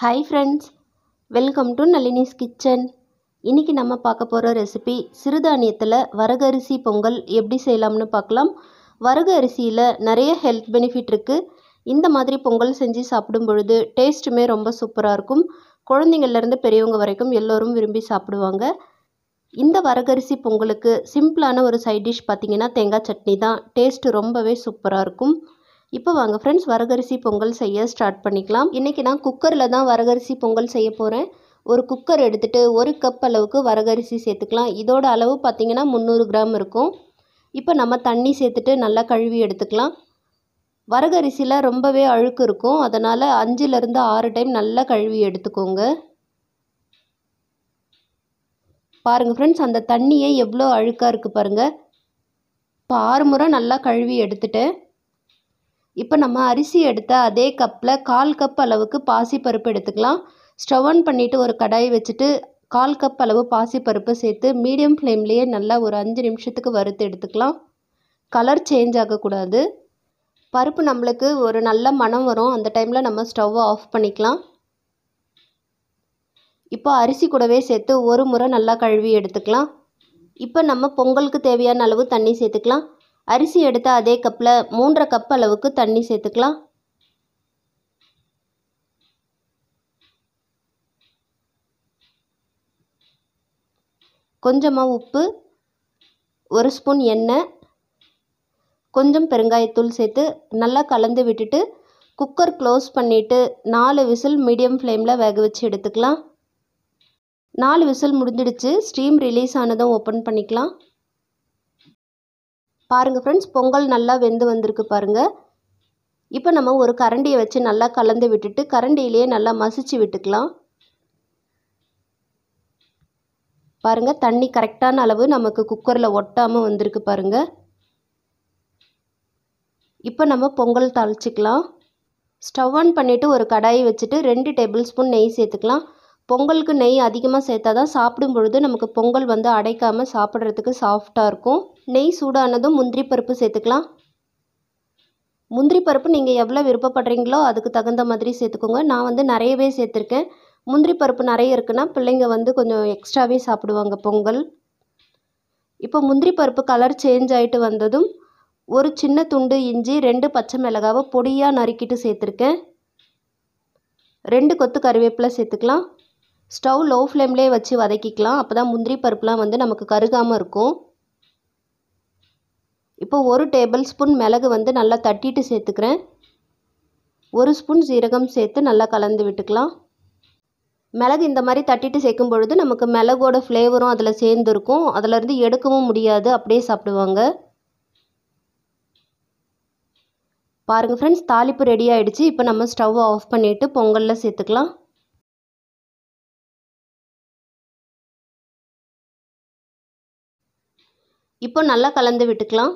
hi friends welcome to Nalini's kitchen இன்றைக்கி நம்ம பார்க்க போகிற ரெசிபி சிறுதானியத்தில் வரகரிசி பொங்கல் எப்படி செய்யலாம்னு பார்க்கலாம் வரகு அரிசியில் நிறைய ஹெல்த் பெனிஃபிட் இருக்குது இந்த மாதிரி பொங்கல் செஞ்சு சாப்பிடும் பொழுது டேஸ்ட்டுமே ரொம்ப சூப்பராக இருக்கும் குழந்தைங்கள்லேருந்து பெரியவங்க வரைக்கும் எல்லோரும் விரும்பி சாப்பிடுவாங்க இந்த வரகரிசி பொங்கலுக்கு சிம்பிளான ஒரு சைட் டிஷ் பார்த்திங்கன்னா தேங்காய் சட்னி தான் டேஸ்ட்டு ரொம்பவே சூப்பராக இருக்கும் இப்போ வாங்க ஃப்ரெண்ட்ஸ் வரகரிசி பொங்கல் செய்ய ஸ்டார்ட் பண்ணிக்கலாம் இன்றைக்கி நான் குக்கரில் தான் வரகரிசி பொங்கல் செய்ய போகிறேன் ஒரு குக்கர் எடுத்துகிட்டு ஒரு கப் அளவுக்கு வரகரிசி சேர்த்துக்கலாம் இதோட அளவு பார்த்திங்கன்னா முந்நூறு கிராம் இருக்கும் இப்போ நம்ம தண்ணி சேர்த்துட்டு நல்லா கழுவி எடுத்துக்கலாம் வரகரிசியில் ரொம்பவே அழுக்கு இருக்கும் அதனால் அஞ்சுலேருந்து ஆறு டைம் நல்லா கழுவி எடுத்துக்கோங்க பாருங்கள் ஃப்ரெண்ட்ஸ் அந்த தண்ணியே எவ்வளோ அழுக்காக இருக்குது பாருங்கள் இப்போ ஆறு முறை நல்லா கழுவி எடுத்துட்டேன் இப்போ நம்ம அரிசி எடுத்த அதே கப்பில் கால் கப் அளவுக்கு பாசிப்பருப்பு எடுத்துக்கலாம் ஸ்டவ் ஆன் பண்ணிவிட்டு ஒரு கடாய் வச்சுட்டு கால் கப் அளவு பாசிப்பருப்பு சேர்த்து மீடியம் ஃப்ளேம்லேயே நல்லா ஒரு அஞ்சு நிமிஷத்துக்கு வறுத்து எடுத்துக்கலாம் கலர் சேஞ்ச் ஆகக்கூடாது பருப்பு நம்மளுக்கு ஒரு நல்ல மனம் வரும் அந்த டைமில் நம்ம ஸ்டவ்வை ஆஃப் பண்ணிக்கலாம் இப்போ அரிசி கூடவே சேர்த்து ஒரு முறை நல்லா கழுவி எடுத்துக்கலாம் இப்போ நம்ம பொங்கலுக்கு தேவையான அளவு தண்ணி சேர்த்துக்கலாம் அரிசி எடுத்த அதே கப்பில் மூன்றரை கப் அளவுக்கு தண்ணி சேர்த்துக்கலாம் கொஞ்சமாக உப்பு ஒரு ஸ்பூன் எண்ணெய் கொஞ்சம் பெருங்காயத்தூள் சேர்த்து நல்லா கலந்து விட்டுட்டு குக்கர் க்ளோஸ் பண்ணிவிட்டு நாலு விசில் மீடியம் ஃப்ளேமில் வேக வச்சு எடுத்துக்கலாம் நாலு விசில் முடிஞ்சிடுச்சு ஸ்டீம் ரிலீஸ் ஆனதும் ஓப்பன் பண்ணிக்கலாம் பாருங்கள் ஃப்ரெண்ட்ஸ் பொங்கல் நல்லா வெந்து வந்திருக்கு பாருங்கள் இப்போ நம்ம ஒரு கரண்டியை வச்சு நல்லா கலந்து விட்டுட்டு கரண்டியிலேயே நல்லா மசிச்சு விட்டுக்கலாம் பாருங்கள் தண்ணி கரெக்டான அளவு நமக்கு குக்கரில் ஒட்டாமல் வந்திருக்கு பாருங்கள் இப்போ நம்ம பொங்கல் தாளிச்சிக்கலாம் ஸ்டவ் ஆன் பண்ணிவிட்டு ஒரு கடாயை வச்சுட்டு ரெண்டு டேபிள் ஸ்பூன் நெய் சேர்த்துக்கலாம் பொங்கலுக்கு நெய் அதிகமாக சேர்த்தா தான் சாப்பிடும் பொழுது நமக்கு பொங்கல் வந்து அடைக்காமல் சாப்பிட்றதுக்கு சாஃப்டாக இருக்கும் நெய் சூடானதும் முந்திரி பருப்பு சேர்த்துக்கலாம் முந்திரி பருப்பு நீங்கள் எவ்வளோ விருப்பப்படுறீங்களோ அதுக்கு தகுந்த மாதிரி சேர்த்துக்கோங்க நான் வந்து நிறையவே சேர்த்துருக்கேன் முந்திரி பருப்பு நிறைய இருக்குன்னா பிள்ளைங்க வந்து கொஞ்சம் எக்ஸ்ட்ராவே சாப்பிடுவாங்க பொங்கல் இப்போ முந்திரி பருப்பு கலர் சேஞ்ச் ஆகிட்டு வந்ததும் ஒரு சின்ன துண்டு இஞ்சி ரெண்டு பச்சை மிளகாவை பொடியாக நறுக்கிட்டு சேர்த்துருக்கேன் ரெண்டு கொத்து கருவேப்பிலை சேர்த்துக்கலாம் ஸ்டவ் லோ ஃப்ளேம்லேயே வச்சு வதக்கிக்கலாம் அப்போ தான் முந்திரி பருப்புலாம் வந்து நமக்கு கருகாமல் இருக்கும் இப்போ ஒரு டேபிள் ஸ்பூன் மிளகு வந்து நல்லா தட்டிட்டு சேர்த்துக்கிறேன் ஒரு ஸ்பூன் சீரகம் சேர்த்து நல்லா கலந்து விட்டுக்கலாம் மிளகு இந்த மாதிரி தட்டிட்டு சேர்க்கும் பொழுது நமக்கு மிளகோட ஃப்ளேவரும் அதில் சேர்ந்துருக்கும் அதிலேருந்து எடுக்கவும் முடியாது அப்படியே சாப்பிடுவாங்க பாருங்கள் ஃப்ரெண்ட்ஸ் தாளிப்பு ரெடி ஆகிடுச்சு இப்போ நம்ம ஸ்டவ் ஆஃப் பண்ணிவிட்டு பொங்கலில் சேர்த்துக்கலாம் இப்போ நல்லா கலந்து விட்டுக்கலாம்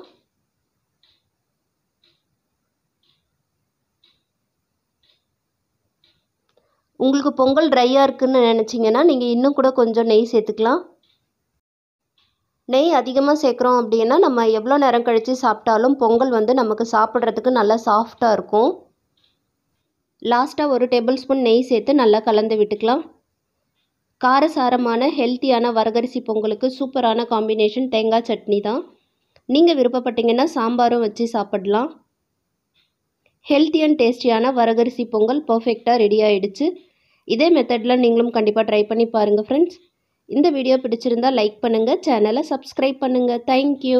உங்களுக்கு பொங்கல் ட்ரையாக இருக்குதுன்னு நினச்சிங்கன்னா நீங்கள் இன்னும் கூட கொஞ்சம் நெய் சேர்த்துக்கலாம் நெய் அதிகமாக சேர்க்குறோம் அப்படின்னா நம்ம எவ்வளோ நேரம் கழித்து சாப்பிட்டாலும் பொங்கல் வந்து நமக்கு சாப்பிட்றதுக்கு நல்லா சாஃப்டாக இருக்கும் லாஸ்ட்டாக ஒரு டேபிள் ஸ்பூன் நெய் சேர்த்து நல்லா கலந்து விட்டுக்கலாம் காரசாரமான ஹெல்த்தியான வரகரிசி பொங்கலுக்கு சூப்பரான காம்பினேஷன் தேங்காய் சட்னி தான் நீங்கள் விருப்பப்பட்டீங்கன்னா சாம்பாரும் வச்சு சாப்பிடலாம் ஹெல்த்தி அண்ட் டேஸ்டியான வரகரிசி பொங்கல் பர்ஃபெக்டாக ரெடி ஆகிடுச்சு இதே மெத்தடில் நீங்களும் கண்டிப்பாக ட்ரை பண்ணி பாருங்கள் ஃப்ரெண்ட்ஸ் இந்த வீடியோ பிடிச்சிருந்தால் லைக் பண்ணுங்கள் சேனலை சப்ஸ்கிரைப் பண்ணுங்கள் தேங்க்யூ